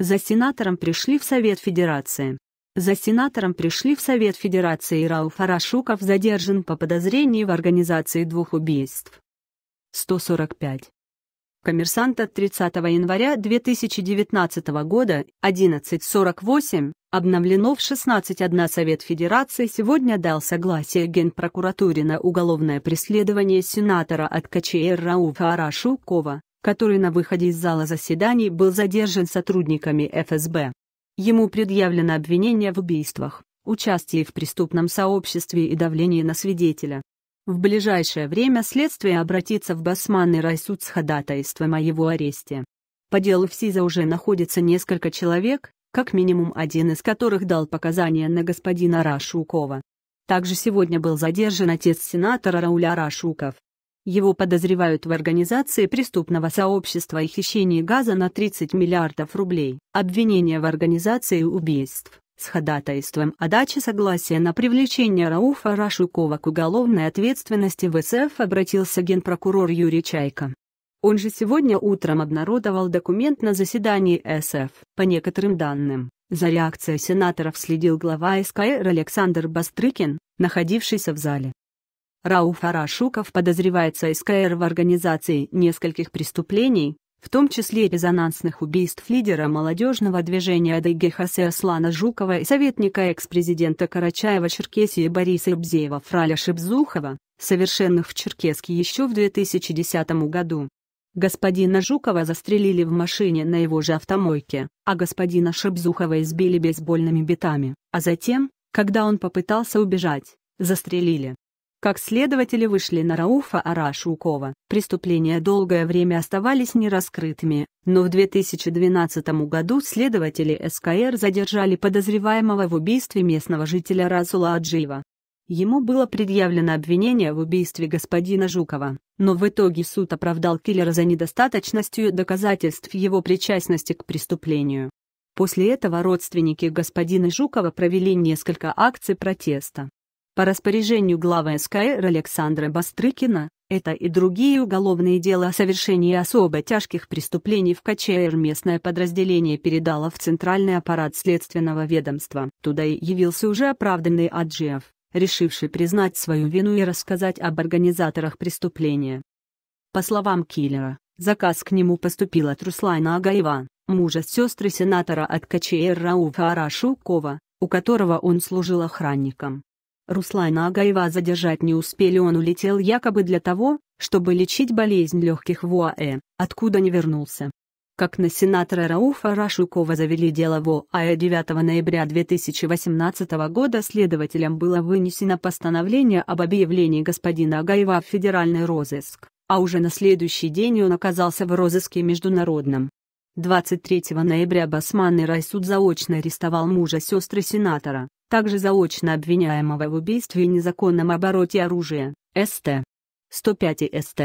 За сенатором пришли в Совет Федерации. За сенатором пришли в Совет Федерации и Рауф Арашуков задержан по подозрению в организации двух убийств. 145. Коммерсант от 30 января 2019 года, 11.48, обновлено в 16.1 Совет Федерации сегодня дал согласие Генпрокуратуре на уголовное преследование сенатора от КЧР Рауфа Арашукова, который на выходе из зала заседаний был задержан сотрудниками ФСБ. Ему предъявлено обвинение в убийствах, участии в преступном сообществе и давлении на свидетеля. В ближайшее время следствие обратится в Басманный райсуд с ходатайством о его аресте. По делу в СИЗО уже находится несколько человек, как минимум один из которых дал показания на господина Рашукова. Также сегодня был задержан отец сенатора Рауля Рашуков. Его подозревают в организации преступного сообщества и хищении газа на 30 миллиардов рублей, обвинение в организации убийств, с ходатайством о даче согласия на привлечение Рауфа Рашукова к уголовной ответственности в СФ обратился генпрокурор Юрий Чайко. Он же сегодня утром обнародовал документ на заседании СФ. По некоторым данным, за реакцией сенаторов следил глава СКР Александр Бастрыкин, находившийся в зале. Рауф Арашуков подозревается СКР в организации нескольких преступлений, в том числе резонансных убийств лидера молодежного движения Адыги Хасе Аслана Жукова и советника экс-президента Карачаева-Черкесии Бориса Ибзеева Фраля Шибзухова, совершенных в Черкеске еще в 2010 году. Господина Жукова застрелили в машине на его же автомойке, а господина Шибзухова избили бейсбольными битами, а затем, когда он попытался убежать, застрелили. Как следователи вышли на Рауфа Ара преступления долгое время оставались нераскрытыми, но в 2012 году следователи СКР задержали подозреваемого в убийстве местного жителя Разула Аджиева. Ему было предъявлено обвинение в убийстве господина Жукова, но в итоге суд оправдал киллера за недостаточностью доказательств его причастности к преступлению. После этого родственники господина Жукова провели несколько акций протеста. По распоряжению главы СКР Александра Бастрыкина, это и другие уголовные дела о совершении особо тяжких преступлений в КЧР местное подразделение передало в Центральный аппарат следственного ведомства. Туда и явился уже оправданный Аджиев, решивший признать свою вину и рассказать об организаторах преступления. По словам киллера, заказ к нему поступил от Руслана Агаева, мужа сестры сенатора от КЧР Рауфа Арашукова, у которого он служил охранником. Руслана Агаева задержать не успели он улетел якобы для того, чтобы лечить болезнь легких в ОАЭ, откуда не вернулся. Как на сенатора Рауфа Рашукова завели дело в ОАЭ 9 ноября 2018 года следователям было вынесено постановление об объявлении господина Агаева в федеральный розыск, а уже на следующий день он оказался в розыске международном. 23 ноября Басманный райсуд заочно арестовал мужа сестры сенатора, также заочно обвиняемого в убийстве и незаконном обороте оружия, СТ. 105 и СТ.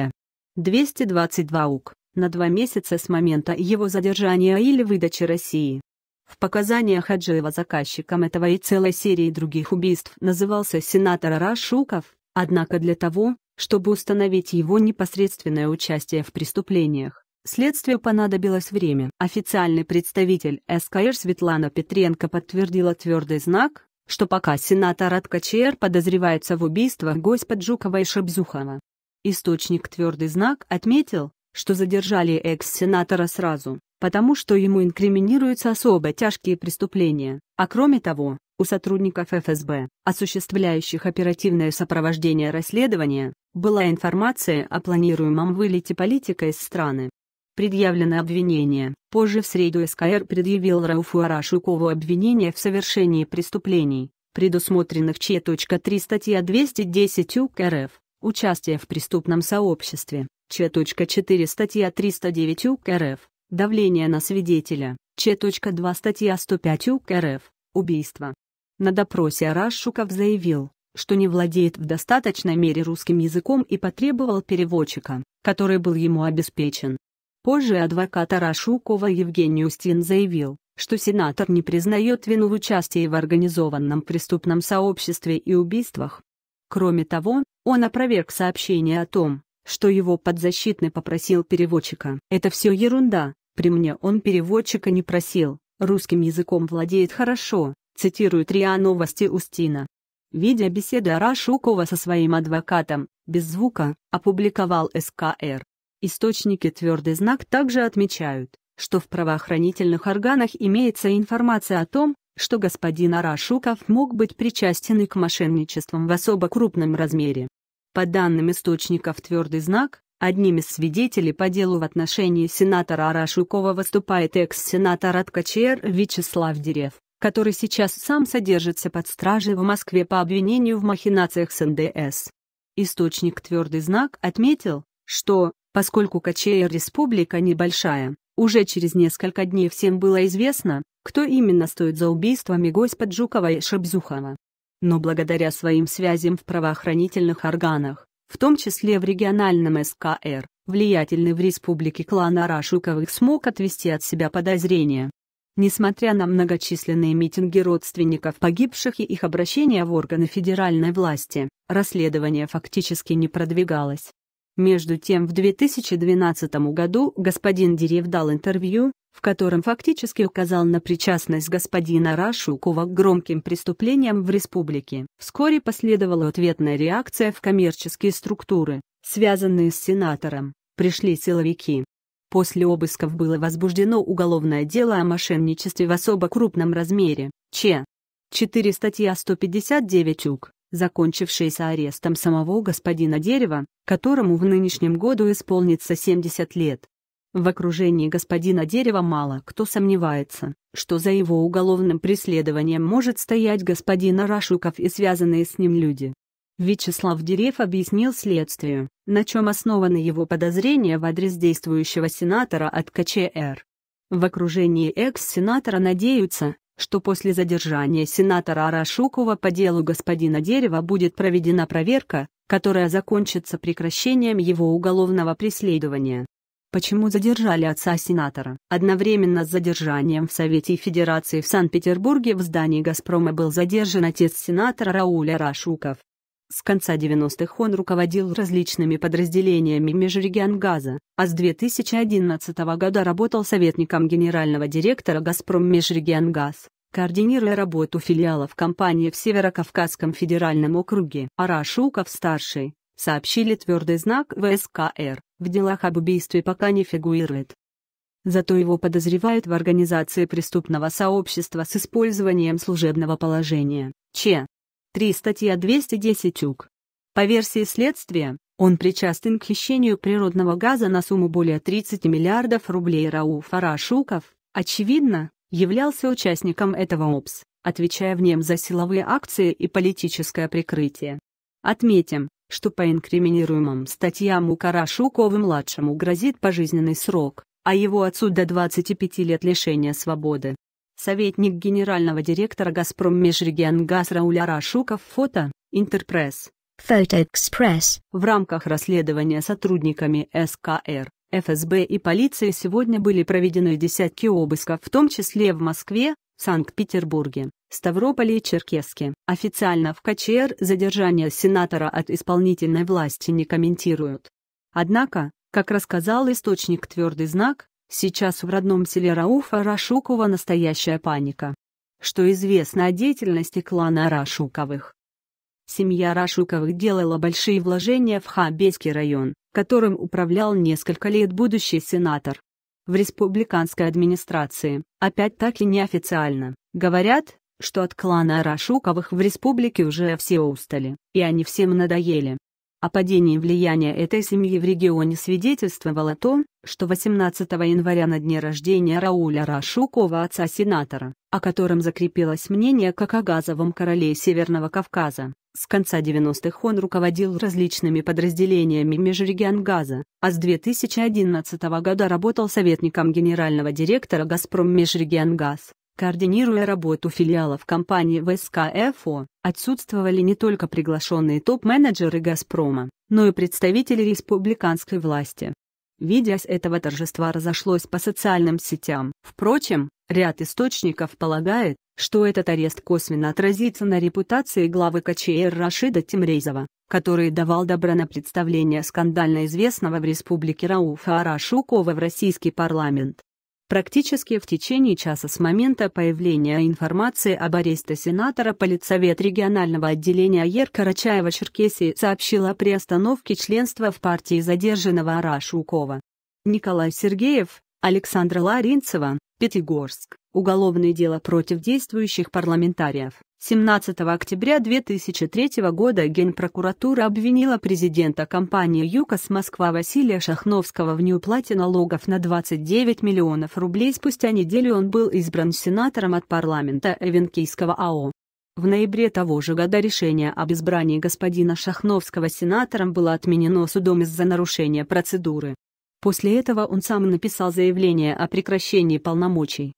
222 УК, на два месяца с момента его задержания или выдачи России. В показаниях Хаджиева заказчиком этого и целой серии других убийств назывался сенатор Рашуков, однако для того, чтобы установить его непосредственное участие в преступлениях, следствию понадобилось время. Официальный представитель СКР Светлана Петренко подтвердила твердый знак, что пока сенатор от КЧР подозревается в убийствах господ Жукова и Шабзухова. Источник «Твердый знак» отметил, что задержали экс-сенатора сразу, потому что ему инкриминируются особо тяжкие преступления, а кроме того, у сотрудников ФСБ, осуществляющих оперативное сопровождение расследования, была информация о планируемом вылете политика из страны предъявлено обвинение. Позже в среду СКР предъявил Рауфу Арашукову обвинение в совершении преступлений, предусмотренных ЧЕ.3 статья 210 УК РФ, участие в преступном сообществе, ЧЕ.4 статья 309 УК РФ, давление на свидетеля, ЧЕ.2 статья 105 УК РФ, убийство. На допросе Арашуков заявил, что не владеет в достаточной мере русским языком и потребовал переводчика, который был ему обеспечен. Позже адвокат Арашукова Евгений Устин заявил, что сенатор не признает вину в участии в организованном преступном сообществе и убийствах. Кроме того, он опроверг сообщение о том, что его подзащитный попросил переводчика. Это все ерунда, при мне он переводчика не просил, русским языком владеет хорошо, цитирует РИА Новости Устина. Видя беседы Арашукова со своим адвокатом, без звука, опубликовал СКР. Источники «Твердый знак» также отмечают, что в правоохранительных органах имеется информация о том, что господин Арашуков мог быть причастен и к мошенничествам в особо крупном размере. По данным источников «Твердый знак», одним из свидетелей по делу в отношении сенатора Арашукова выступает экс-сенатор от КЧР Вячеслав Дерев, который сейчас сам содержится под стражей в Москве по обвинению в махинациях с НДС. Источник «Твердый знак» отметил, что, Поскольку Качея республика небольшая, уже через несколько дней всем было известно, кто именно стоит за убийствами Господ Жукова и Шабзухова. Но благодаря своим связям в правоохранительных органах, в том числе в региональном СКР, влиятельный в республике клан Арашуковых смог отвести от себя подозрения. Несмотря на многочисленные митинги родственников погибших и их обращения в органы федеральной власти, расследование фактически не продвигалось. Между тем, в 2012 году господин Дерев дал интервью, в котором фактически указал на причастность господина Рашукова к громким преступлениям в республике. Вскоре последовала ответная реакция в коммерческие структуры, связанные с сенатором, пришли силовики. После обысков было возбуждено уголовное дело о мошенничестве в особо крупном размере, Ч. 4 статья 159 УК закончившейся арестом самого господина Дерева, которому в нынешнем году исполнится 70 лет. В окружении господина Дерева мало кто сомневается, что за его уголовным преследованием может стоять господин Арашуков и связанные с ним люди. Вячеслав Дерев объяснил следствию, на чем основаны его подозрения в адрес действующего сенатора от КЧР. В окружении экс-сенатора надеются, что после задержания сенатора Арашукова по делу господина Дерева будет проведена проверка, которая закончится прекращением его уголовного преследования. Почему задержали отца сенатора? Одновременно с задержанием в Совете Федерации в Санкт-Петербурге в здании «Газпрома» был задержан отец сенатора Рауля Рашуков. С конца 90-х он руководил различными подразделениями Межрегионгаза, а с 2011 года работал советником генерального директора «Газпром Межрегионгаз», координируя работу филиалов компании в Северокавказском федеральном округе. Арашуков-старший, сообщили твердый знак ВСКР, в делах об убийстве пока не фигурирует. Зато его подозревают в организации преступного сообщества с использованием служебного положения, Ч. 3. Статья 210 УК. По версии следствия, он причастен к хищению природного газа на сумму более 30 миллиардов рублей Рау Фарашуков, очевидно, являлся участником этого ОПС, отвечая в нем за силовые акции и политическое прикрытие. Отметим, что по инкриминируемым статьям Укара Шукову-младшему грозит пожизненный срок, а его отцу до 25 лет лишения свободы советник генерального директора «Газпром Межрегионгаз» Рауль Арашуков, фото, Интерпресс. Фотоэкспресс. В рамках расследования сотрудниками СКР, ФСБ и полиции сегодня были проведены десятки обысков, в том числе в Москве, Санкт-Петербурге, Ставрополе и Черкесске. Официально в КЧР задержание сенатора от исполнительной власти не комментируют. Однако, как рассказал источник «Твердый знак», Сейчас в родном селе Рауфа Рашукова настоящая паника. Что известно о деятельности клана Рашуковых? Семья Рашуковых делала большие вложения в Хабейский район, которым управлял несколько лет будущий сенатор. В республиканской администрации, опять-таки неофициально, говорят, что от клана Рашуковых в республике уже все устали, и они всем надоели. О падении влияния этой семьи в регионе свидетельствовало то, что 18 января на дне рождения Рауля Рашукова отца сенатора, о котором закрепилось мнение как о газовом короле Северного Кавказа, с конца 90-х он руководил различными подразделениями газа, а с 2011 года работал советником генерального директора «Газпром Межрегионгаз». Координируя работу филиалов компании ВСКФО, отсутствовали не только приглашенные топ-менеджеры «Газпрома», но и представители республиканской власти. Видео с этого торжества разошлось по социальным сетям. Впрочем, ряд источников полагает, что этот арест косвенно отразится на репутации главы КЧР Рашида Тимрейзова, который давал добро на представление скандально известного в республике Рауфа Арашукова в российский парламент. Практически в течение часа с момента появления информации об аресте сенатора Политсовет регионального отделения ЕР Карачаева-Черкесии сообщил о приостановке членства в партии задержанного Арашукова. Николай Сергеев, Александра Ларинцева, Пятигорск. Уголовное дело против действующих парламентариев. 17 октября 2003 года Генпрокуратура обвинила президента компании «ЮКОС Москва» Василия Шахновского в неуплате налогов на 29 миллионов рублей. Спустя неделю он был избран сенатором от парламента Эвенкийского АО. В ноябре того же года решение об избрании господина Шахновского сенатором было отменено судом из-за нарушения процедуры. После этого он сам написал заявление о прекращении полномочий.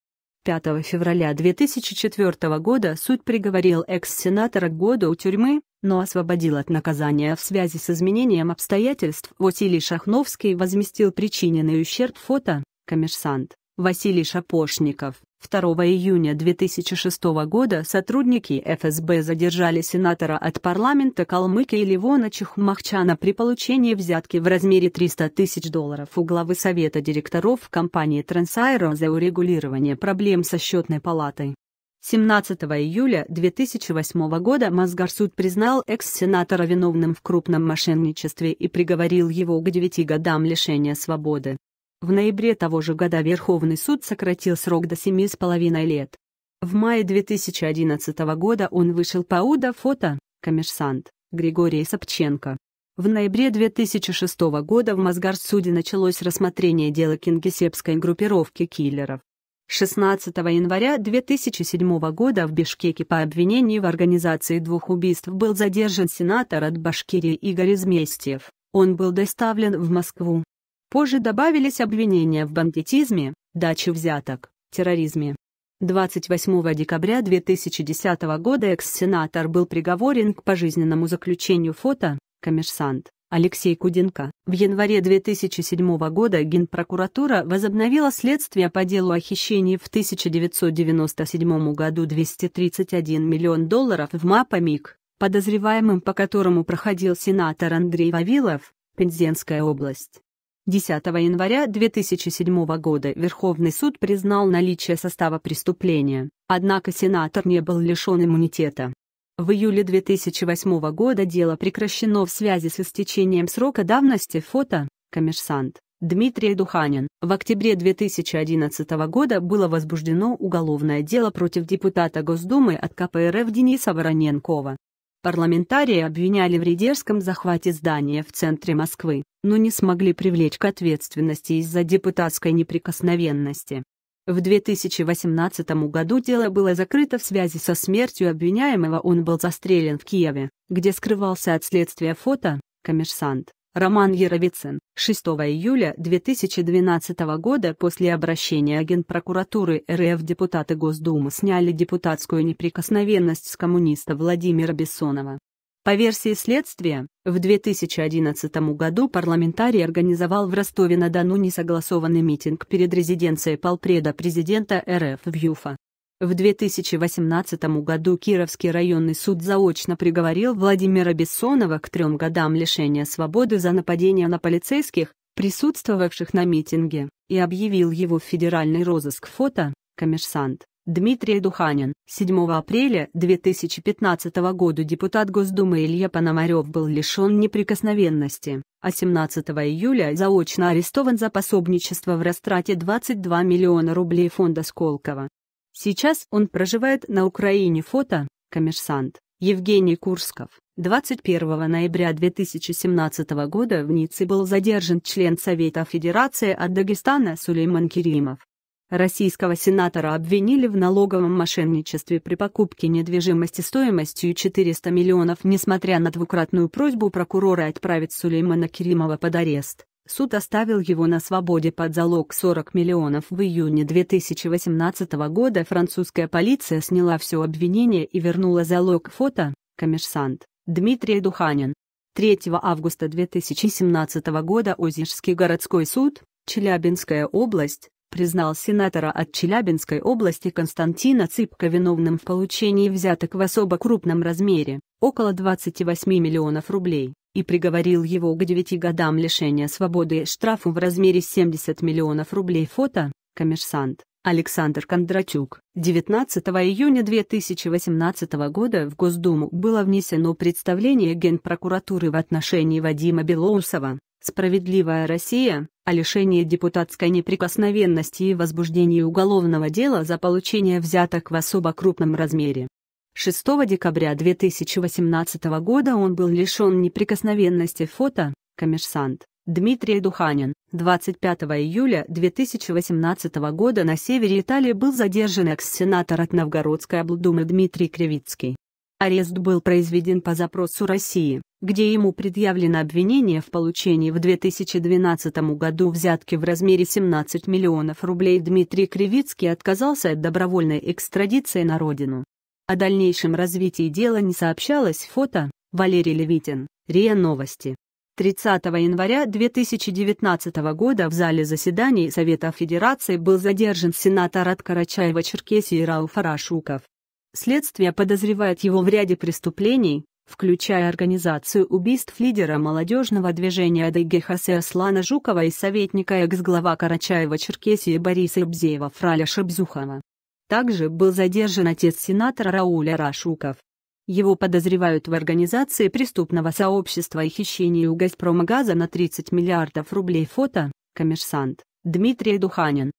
5 февраля 2004 года суд приговорил экс-сенатора к году тюрьмы, но освободил от наказания в связи с изменением обстоятельств. Василий Шахновский возместил причиненный ущерб фото «Коммерсант» Василий Шапошников. 2 июня 2006 года сотрудники ФСБ задержали сенатора от парламента Калмыкии Ливона Чехмахчана при получении взятки в размере 300 тысяч долларов у главы Совета директоров компании Трансайро за урегулирование проблем со счетной палатой. 17 июля 2008 года Мосгорсуд признал экс-сенатора виновным в крупном мошенничестве и приговорил его к 9 годам лишения свободы. В ноябре того же года Верховный суд сократил срок до семи с половиной лет. В мае 2011 года он вышел по УДО фото «Коммерсант» Григория Собченко. В ноябре 2006 года в Мосгорсуде началось рассмотрение дела кингисепской группировки киллеров. 16 января 2007 года в Бишкеке по обвинению в организации двух убийств был задержан сенатор от Башкирии Игорь Изместьев. Он был доставлен в Москву, Позже добавились обвинения в бандитизме, даче взяток, терроризме. 28 декабря 2010 года экс-сенатор был приговорен к пожизненному заключению фото «Коммерсант» Алексей Куденко. В январе 2007 года Генпрокуратура возобновила следствие по делу о хищении в 1997 году 231 миллион долларов в МАПАМИК, подозреваемым по которому проходил сенатор Андрей Вавилов, Пензенская область. 10 января 2007 года Верховный суд признал наличие состава преступления, однако сенатор не был лишен иммунитета. В июле 2008 года дело прекращено в связи с истечением срока давности фото, коммерсант. Дмитрий Духанин. В октябре 2011 года было возбуждено уголовное дело против депутата Госдумы от КПРФ Дениса Вороненкова, Парламентарии обвиняли в Редерском захвате здания в центре Москвы, но не смогли привлечь к ответственности из-за депутатской неприкосновенности. В 2018 году дело было закрыто в связи со смертью обвиняемого он был застрелен в Киеве, где скрывался от следствия фото «Коммерсант». Роман Яровицын. 6 июля 2012 года после обращения Генпрокуратуры РФ депутаты Госдумы сняли депутатскую неприкосновенность с коммуниста Владимира Бессонова. По версии следствия, в 2011 году парламентарий организовал в Ростове-на-Дону несогласованный митинг перед резиденцией полпреда президента РФ в Юфа. В 2018 году Кировский районный суд заочно приговорил Владимира Бессонова к трем годам лишения свободы за нападение на полицейских, присутствовавших на митинге, и объявил его в федеральный розыск фото, коммерсант. Дмитрий Духанин. 7 апреля 2015 года депутат Госдумы Илья Пономарев был лишен неприкосновенности, а 17 июля заочно арестован за пособничество в растрате 22 миллиона рублей фонда Сколково. Сейчас он проживает на Украине. Фото «Коммерсант». Евгений Курсков. 21 ноября 2017 года в Ницце был задержан член Совета Федерации от Дагестана Сулейман Керимов. Российского сенатора обвинили в налоговом мошенничестве при покупке недвижимости стоимостью 400 миллионов, несмотря на двукратную просьбу прокурора отправить Сулеймана Керимова под арест. Суд оставил его на свободе под залог 40 миллионов. В июне 2018 года французская полиция сняла все обвинение и вернула залог фото, коммерсант, Дмитрий Духанин. 3 августа 2017 года Озерский городской суд, Челябинская область, признал сенатора от Челябинской области Константина Цыпка виновным в получении взяток в особо крупном размере, около 28 миллионов рублей и приговорил его к девяти годам лишения свободы и штрафу в размере 70 миллионов рублей фото, коммерсант, Александр Кондратюк. 19 июня 2018 года в Госдуму было внесено представление Генпрокуратуры в отношении Вадима Белоусова «Справедливая Россия» о лишении депутатской неприкосновенности и возбуждении уголовного дела за получение взяток в особо крупном размере. 6 декабря 2018 года он был лишен неприкосновенности фото, коммерсант, Дмитрий Духанин, 25 июля 2018 года на севере Италии был задержан экс-сенатор от Новгородской облдумы Дмитрий Кривицкий. Арест был произведен по запросу России, где ему предъявлено обвинение в получении в 2012 году взятки в размере 17 миллионов рублей. Дмитрий Кривицкий отказался от добровольной экстрадиции на родину. О дальнейшем развитии дела не сообщалось. Фото Валерий Левитин, РИА Новости. 30 января 2019 года в зале заседаний Совета Федерации был задержан сенатор от Карачаева-Черкесии Рауф Арашуков. Следствие подозревает его в ряде преступлений, включая организацию убийств лидера молодежного движения Адыгехасе Аслана Жукова и советника экс-глава Карачаева-Черкесии Бориса Ибзеева Фраля Шабзухова. Также был задержан отец сенатора Рауля Рашуков. Его подозревают в организации преступного сообщества и хищении у «Газпрома газа» на 30 миллиардов рублей фото, коммерсант, Дмитрий Духанин.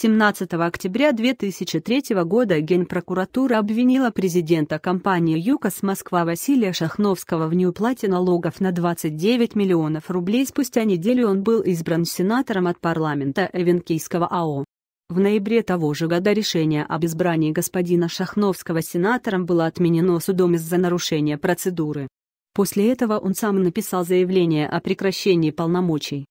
17 октября 2003 года Генпрокуратура обвинила президента компании «ЮКОС Москва» Василия Шахновского в неуплате налогов на 29 миллионов рублей. Спустя неделю он был избран сенатором от парламента Эвенкийского АО. В ноябре того же года решение об избрании господина Шахновского сенатором было отменено судом из-за нарушения процедуры. После этого он сам написал заявление о прекращении полномочий.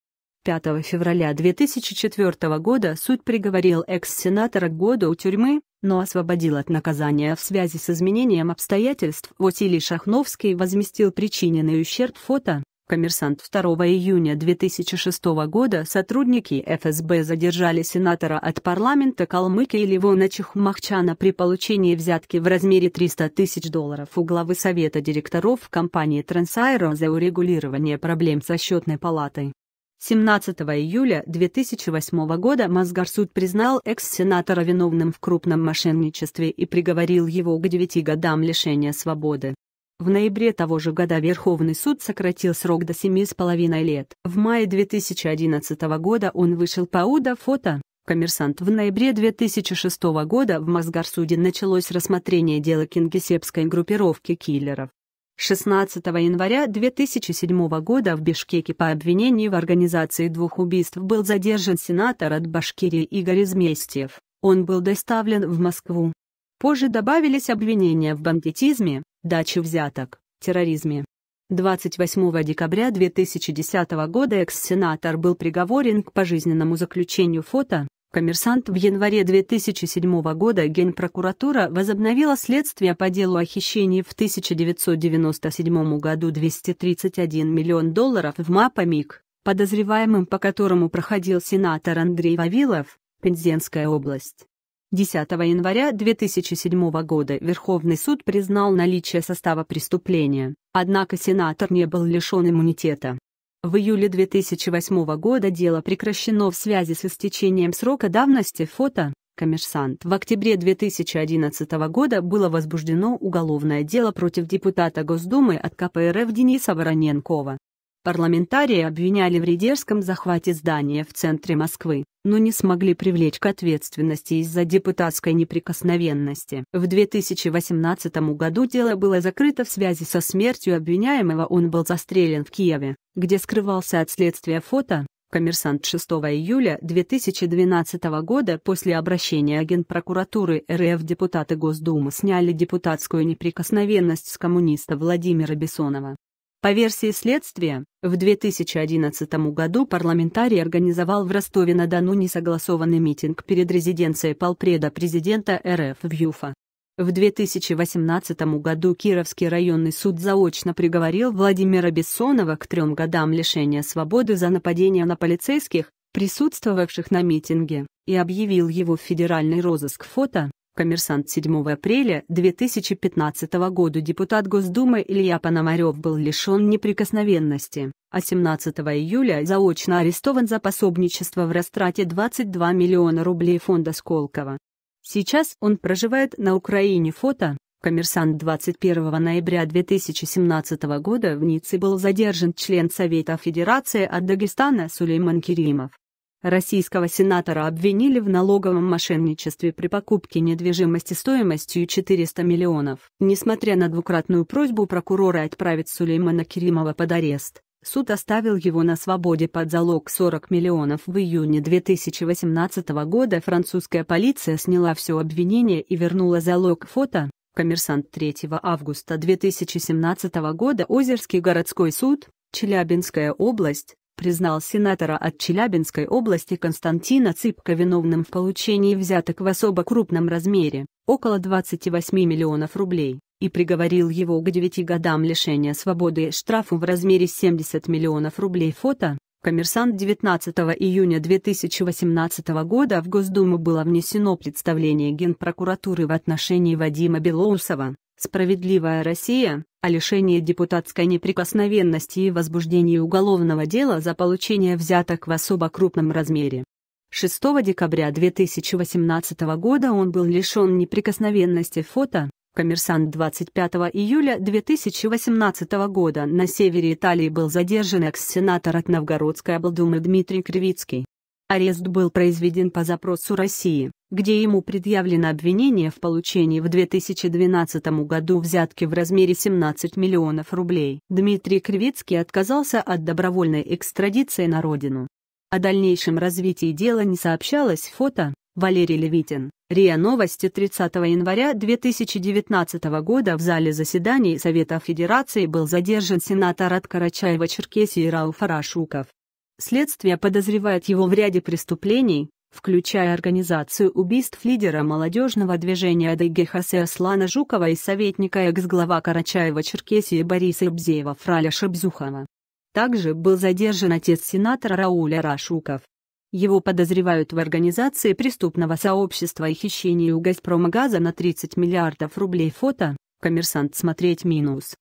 5 февраля 2004 года суд приговорил экс-сенатора к году тюрьмы, но освободил от наказания в связи с изменением обстоятельств. Василий Шахновский возместил причиненный ущерб фото. Коммерсант 2 июня 2006 года сотрудники ФСБ задержали сенатора от парламента Калмыкии Левона Чехмахчана при получении взятки в размере 300 тысяч долларов у главы Совета директоров компании Трансайро за урегулирование проблем со счетной палатой. 17 июля 2008 года Мосгорсуд признал экс-сенатора виновным в крупном мошенничестве и приговорил его к 9 годам лишения свободы. В ноябре того же года Верховный суд сократил срок до 7,5 лет. В мае 2011 года он вышел по УДА фото. Коммерсант в ноябре 2006 года в Мосгорсуде началось рассмотрение дела кингисеппской группировки киллеров. 16 января 2007 года в Бишкеке по обвинению в организации двух убийств был задержан сенатор от Башкирии Игорь Изместьев, он был доставлен в Москву. Позже добавились обвинения в бандитизме, даче взяток, терроризме. 28 декабря 2010 года экс-сенатор был приговорен к пожизненному заключению фото «Коммерсант» в январе 2007 года Генпрокуратура возобновила следствие по делу о хищении в 1997 году 231 миллион долларов в Мапамик, подозреваемым по которому проходил сенатор Андрей Вавилов, Пензенская область. 10 января 2007 года Верховный суд признал наличие состава преступления, однако сенатор не был лишен иммунитета. В июле 2008 года дело прекращено в связи с истечением срока давности фото «Коммерсант». В октябре 2011 года было возбуждено уголовное дело против депутата Госдумы от КПРФ Дениса Вороненкова. Парламентарии обвиняли в рейдерском захвате здания в центре Москвы, но не смогли привлечь к ответственности из-за депутатской неприкосновенности. В 2018 году дело было закрыто в связи со смертью обвиняемого. Он был застрелен в Киеве, где скрывался от следствия фото, Коммерсант 6 июля 2012 года после обращения Генпрокуратуры РФ депутаты Госдумы сняли депутатскую неприкосновенность с коммуниста Владимира Бессонова. По версии следствия, в 2011 году парламентарий организовал в Ростове-на-Дону несогласованный митинг перед резиденцией полпреда президента РФ в Вьюфа. В 2018 году Кировский районный суд заочно приговорил Владимира Бессонова к трем годам лишения свободы за нападение на полицейских, присутствовавших на митинге, и объявил его в федеральный розыск фото, Коммерсант 7 апреля 2015 года депутат Госдумы Илья Пономарев был лишен неприкосновенности, а 17 июля заочно арестован за пособничество в растрате 22 миллиона рублей фонда Сколково. Сейчас он проживает на Украине фото. Коммерсант 21 ноября 2017 года в Ницце был задержан член Совета Федерации от Дагестана Сулейман Керимов. Российского сенатора обвинили в налоговом мошенничестве при покупке недвижимости стоимостью 400 миллионов. Несмотря на двукратную просьбу прокурора отправить Сулеймана Керимова под арест, суд оставил его на свободе под залог 40 миллионов. В июне 2018 года французская полиция сняла все обвинение и вернула залог фото. Коммерсант 3 августа 2017 года Озерский городской суд, Челябинская область, признал сенатора от Челябинской области Константина Цыпка виновным в получении взяток в особо крупном размере, около 28 миллионов рублей, и приговорил его к 9 годам лишения свободы и штрафу в размере 70 миллионов рублей фото. Коммерсант 19 июня 2018 года в Госдуму было внесено представление Генпрокуратуры в отношении Вадима Белоусова «Справедливая Россия», о лишении депутатской неприкосновенности и возбуждении уголовного дела за получение взяток в особо крупном размере. 6 декабря 2018 года он был лишен неприкосновенности фото, коммерсант 25 июля 2018 года на севере Италии был задержан экс-сенатор от Новгородской облдумы Дмитрий Кривицкий. Арест был произведен по запросу России, где ему предъявлено обвинение в получении в 2012 году взятки в размере 17 миллионов рублей. Дмитрий Кривицкий отказался от добровольной экстрадиции на родину. О дальнейшем развитии дела не сообщалось фото. Валерий Левитин, РИА Новости 30 января 2019 года в зале заседаний Совета Федерации был задержан сенатор от Карачаева-Черкесии Рауфарашуков. Следствие подозревает его в ряде преступлений, включая организацию убийств лидера молодежного движения Адыги Хасе Аслана Жукова и советника экс-глава Карачаева-Черкесии Бориса Ибзеева Фраля Шабзухова. Также был задержан отец сенатора Рауля Рашуков. Его подозревают в организации преступного сообщества и хищении у «Газпрома» газа на 30 миллиардов рублей фото, коммерсант смотреть минус.